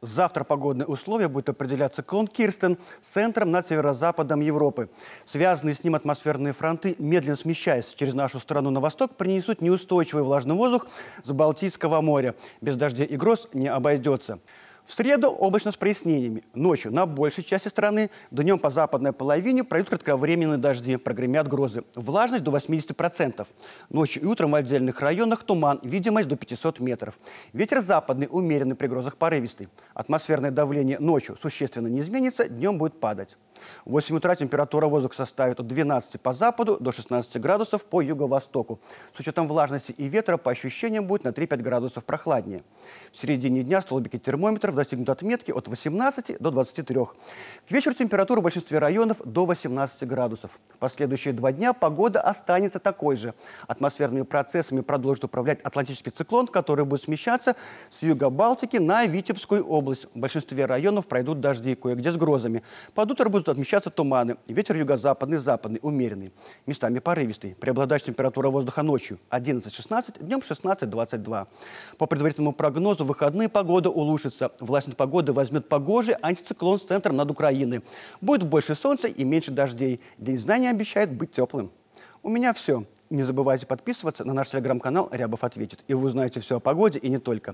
Завтра погодные условия будут определяться клон Кирстен с центром над северо-западом Европы. Связанные с ним атмосферные фронты, медленно смещаясь через нашу страну на восток, принесут неустойчивый влажный воздух с Балтийского моря. Без дождей и гроз не обойдется. В среду облачно с прояснениями. Ночью на большей части страны, днем по западной половине пройдут кратковременные дожди, прогремят грозы. Влажность до 80%. Ночью и утром в отдельных районах туман, видимость до 500 метров. Ветер западный, умеренный при грозах порывистый. Атмосферное давление ночью существенно не изменится, днем будет падать. В 8 утра температура воздуха составит от 12 по западу до 16 градусов по юго-востоку. С учетом влажности и ветра по ощущениям будет на 3-5 градусов прохладнее. В середине дня столбики термометров достигнут отметки от 18 до 23. К вечеру температура в большинстве районов до 18 градусов. последующие два дня погода останется такой же. Атмосферными процессами продолжит управлять атлантический циклон, который будет смещаться с юга Балтики на Витебскую область. В большинстве районов пройдут дожди, кое-где с грозами. Под утро будут отмечаться туманы. Ветер юго-западный, западный, умеренный. Местами порывистый. Преобладающая температура воздуха ночью 11-16, днем 16-22. По предварительному прогнозу выходные погода улучшится властью погоды возьмет погожий антициклон с центром над Украиной. Будет больше солнца и меньше дождей. День знаний обещает быть теплым. У меня все. Не забывайте подписываться на наш телеграм-канал «Рябов ответит», и вы узнаете все о погоде и не только.